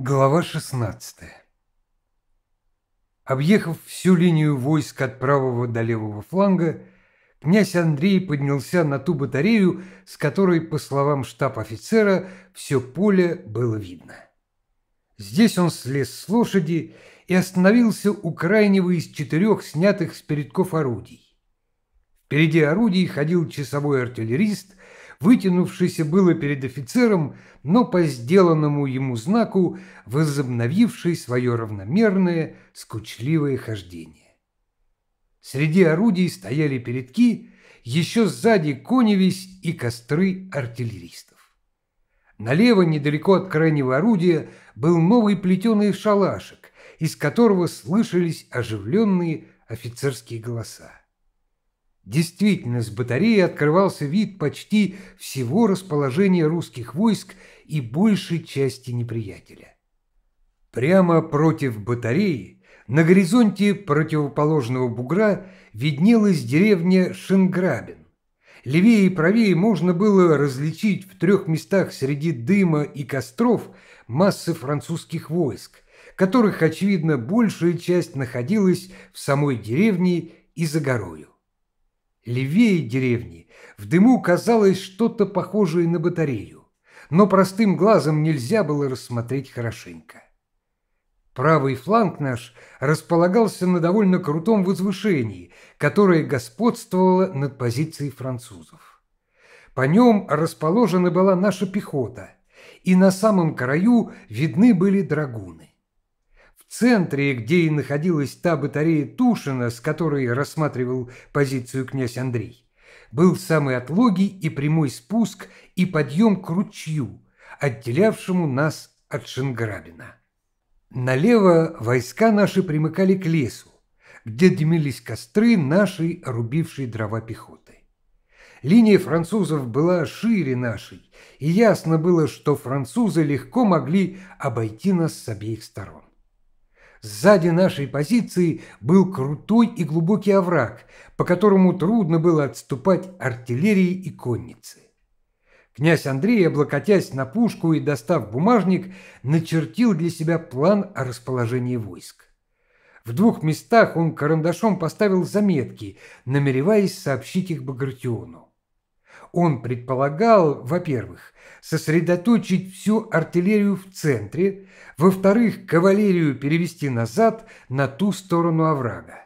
Глава 16 Объехав всю линию войск от правого до левого фланга, князь Андрей поднялся на ту батарею, с которой, по словам штаб-офицера, все поле было видно. Здесь он слез с лошади и остановился у крайнего из четырех снятых с передков орудий. Впереди орудий ходил часовой артиллерист, вытянувшийся было перед офицером, но по сделанному ему знаку возобновивший свое равномерное, скучливое хождение. Среди орудий стояли передки, еще сзади коневись и костры артиллеристов. Налево, недалеко от крайнего орудия, был новый плетеный шалашик, из которого слышались оживленные офицерские голоса. Действительно, с батареи открывался вид почти всего расположения русских войск и большей части неприятеля. Прямо против батареи, на горизонте противоположного бугра, виднелась деревня Шенграбин. Левее и правее можно было различить в трех местах среди дыма и костров массы французских войск, которых, очевидно, большая часть находилась в самой деревне и за горою. Левее деревни в дыму казалось что-то похожее на батарею, но простым глазом нельзя было рассмотреть хорошенько. Правый фланг наш располагался на довольно крутом возвышении, которое господствовало над позицией французов. По нем расположена была наша пехота, и на самом краю видны были драгуны центре, где и находилась та батарея Тушина, с которой рассматривал позицию князь Андрей, был самый отлогий и прямой спуск и подъем к ручью, отделявшему нас от Шенграбина. Налево войска наши примыкали к лесу, где дымились костры нашей рубившей дрова пехоты. Линия французов была шире нашей, и ясно было, что французы легко могли обойти нас с обеих сторон. Сзади нашей позиции был крутой и глубокий овраг, по которому трудно было отступать артиллерии и конницы. Князь Андрей, облокотясь на пушку и достав бумажник, начертил для себя план о расположении войск. В двух местах он карандашом поставил заметки, намереваясь сообщить их Багратиону. Он предполагал, во-первых, сосредоточить всю артиллерию в центре, во-вторых, кавалерию перевести назад на ту сторону оврага.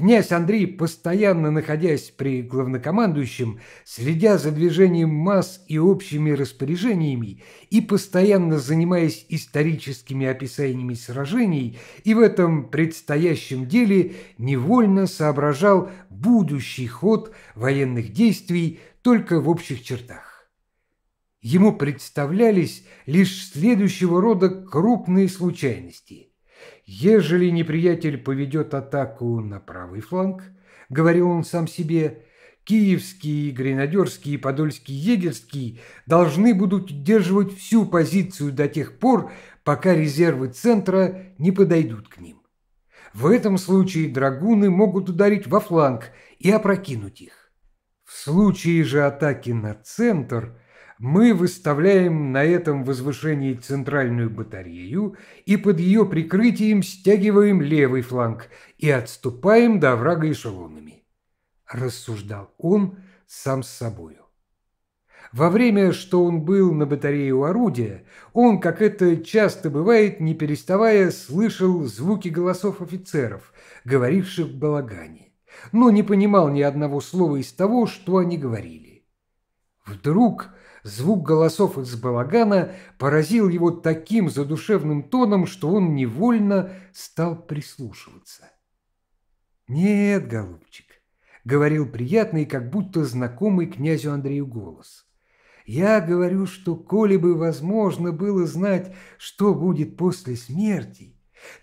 Князь Андрей, постоянно находясь при главнокомандующем, следя за движением масс и общими распоряжениями, и постоянно занимаясь историческими описаниями сражений, и в этом предстоящем деле невольно соображал будущий ход военных действий только в общих чертах. Ему представлялись лишь следующего рода крупные случайности – Ежели неприятель поведет атаку на правый фланг, говорил он сам себе, киевский, гренадерский, подольский, егерский должны будут удерживать всю позицию до тех пор, пока резервы центра не подойдут к ним. В этом случае драгуны могут ударить во фланг и опрокинуть их. В случае же атаки на центр – мы выставляем на этом возвышении центральную батарею и под ее прикрытием стягиваем левый фланг и отступаем до врага эшелонами. Рассуждал он сам с собою. Во время, что он был на батарее у орудия, он, как это часто бывает, не переставая, слышал звуки голосов офицеров, говоривших в балагане, но не понимал ни одного слова из того, что они говорили. Вдруг Звук голосов из балагана поразил его таким задушевным тоном, что он невольно стал прислушиваться. «Нет, голубчик», — говорил приятный, как будто знакомый князю Андрею голос. «Я говорю, что, коли бы возможно было знать, что будет после смерти,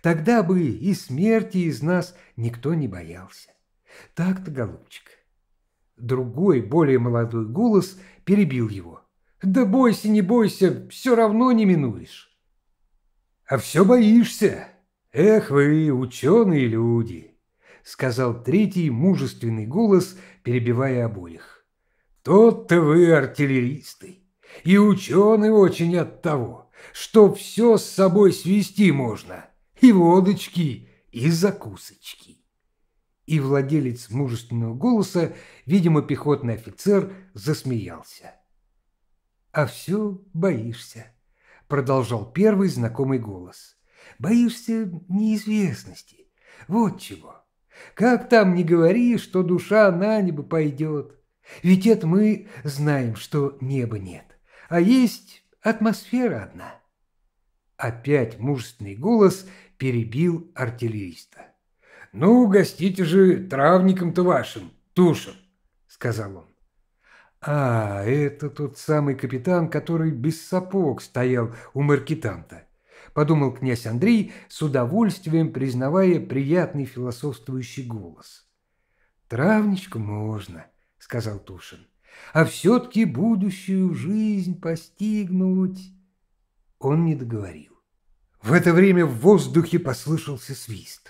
тогда бы и смерти из нас никто не боялся. Так-то, голубчик». Другой, более молодой голос перебил его. Да бойся, не бойся, все равно не минуешь. А все боишься. Эх вы, ученые люди, сказал третий мужественный голос, перебивая обоих. Тот-то вы артиллеристы. И ученые очень от того, что все с собой свести можно. И водочки, и закусочки. И владелец мужественного голоса, видимо, пехотный офицер, засмеялся а все боишься», – продолжал первый знакомый голос. «Боишься неизвестности. Вот чего. Как там не говори, что душа на небо пойдет. Ведь это мы знаем, что неба нет, а есть атмосфера одна». Опять мужественный голос перебил артиллериста. «Ну, гостите же травником-то вашим, тушем», — сказал он. А, это тот самый капитан, который без сапог стоял у маркетанта. Подумал князь Андрей, с удовольствием признавая приятный философствующий голос. «Травничку можно», — сказал Тушин, — «а все-таки будущую жизнь постигнуть». Он не договорил. В это время в воздухе послышался свист.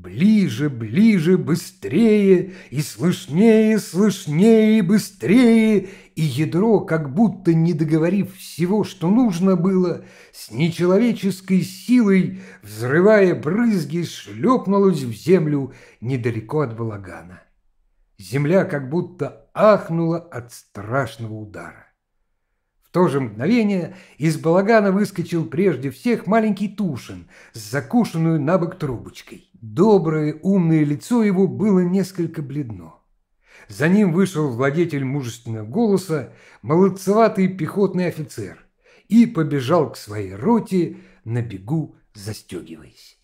Ближе, ближе, быстрее, и слышнее, слышнее, быстрее, и ядро, как будто не договорив всего, что нужно было, с нечеловеческой силой, взрывая брызги, шлепнулось в землю недалеко от балагана. Земля как будто ахнула от страшного удара. В то же мгновение из балагана выскочил прежде всех маленький Тушин с закушенную набок трубочкой. Доброе, умное лицо его было несколько бледно. За ним вышел владетель мужественного голоса, молодцеватый пехотный офицер, и побежал к своей роте, на бегу застегиваясь.